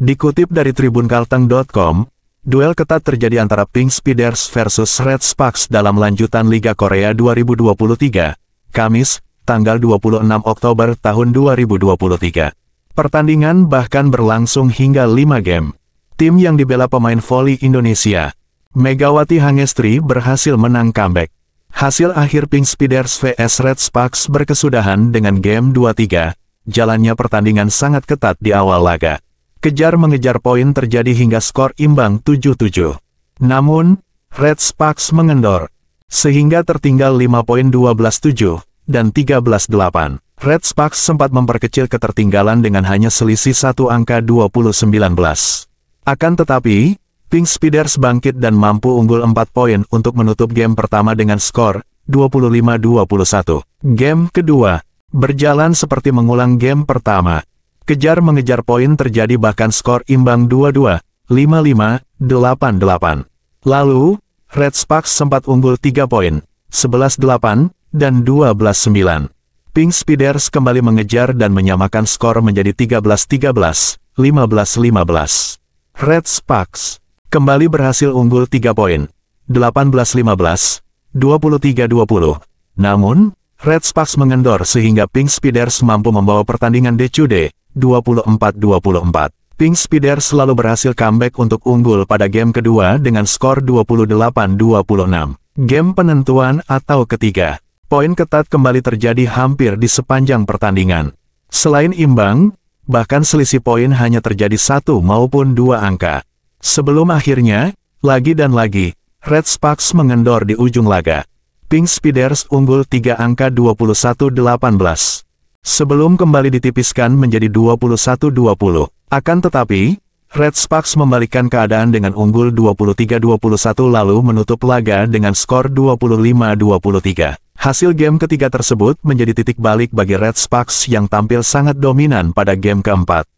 Dikutip dari tribunkalteng.com, duel ketat terjadi antara Pink Spiders versus Red Sparks dalam lanjutan Liga Korea 2023, Kamis, tanggal 26 Oktober tahun 2023. Pertandingan bahkan berlangsung hingga 5 game. Tim yang dibela pemain voli Indonesia, Megawati Hangestri berhasil menang comeback. Hasil akhir Pink Spiders vs Red Sparks berkesudahan dengan game 2-3. Jalannya pertandingan sangat ketat di awal laga. Kejar-mengejar poin terjadi hingga skor imbang 7-7. Namun, Red Sparks mengendor, sehingga tertinggal 5 poin 12-7 dan 13-8. Red Sparks sempat memperkecil ketertinggalan dengan hanya selisih satu angka 20-19. Akan tetapi, Pink Spiders bangkit dan mampu unggul 4 poin untuk menutup game pertama dengan skor 25-21. Game kedua berjalan seperti mengulang game pertama. Kejar-mengejar poin terjadi bahkan skor imbang 2-2, 5-5, 8-8. Lalu, Red Sparks sempat unggul 3 poin, 11-8, dan 12-9. Pink Spiders kembali mengejar dan menyamakan skor menjadi 13-13, 15-15. Red Sparks kembali berhasil unggul 3 poin, 18-15, 23-20. Namun, Red Sparks mengendor sehingga Pink Spiders mampu membawa pertandingan DCD 24-24. Pink Spider selalu berhasil comeback untuk unggul pada game kedua dengan skor 28-26. Game penentuan atau ketiga. Poin ketat kembali terjadi hampir di sepanjang pertandingan. Selain imbang, bahkan selisih poin hanya terjadi satu maupun dua angka. Sebelum akhirnya, lagi dan lagi, Red Sparks mengendor di ujung laga. Pink Spiders unggul 3 angka 21-18. Sebelum kembali ditipiskan menjadi 21-20. Akan tetapi, Red Sparks membalikkan keadaan dengan unggul 23-21 lalu menutup laga dengan skor 25-23. Hasil game ketiga tersebut menjadi titik balik bagi Red Sparks yang tampil sangat dominan pada game keempat.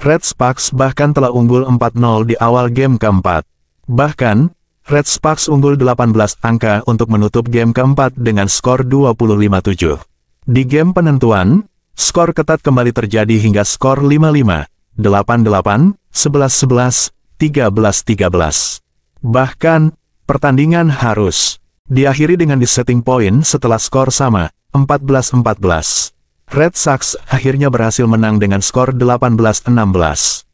Red Sparks bahkan telah unggul 4-0 di awal game keempat. Bahkan, Red Sparks unggul 18 angka untuk menutup game keempat dengan skor 25-7. Di game penentuan, skor ketat kembali terjadi hingga skor 5-5, 8-8, 11-11, 13-13. Bahkan, pertandingan harus diakhiri dengan disetting poin setelah skor sama, 14-14. Red Sox akhirnya berhasil menang dengan skor 18-16.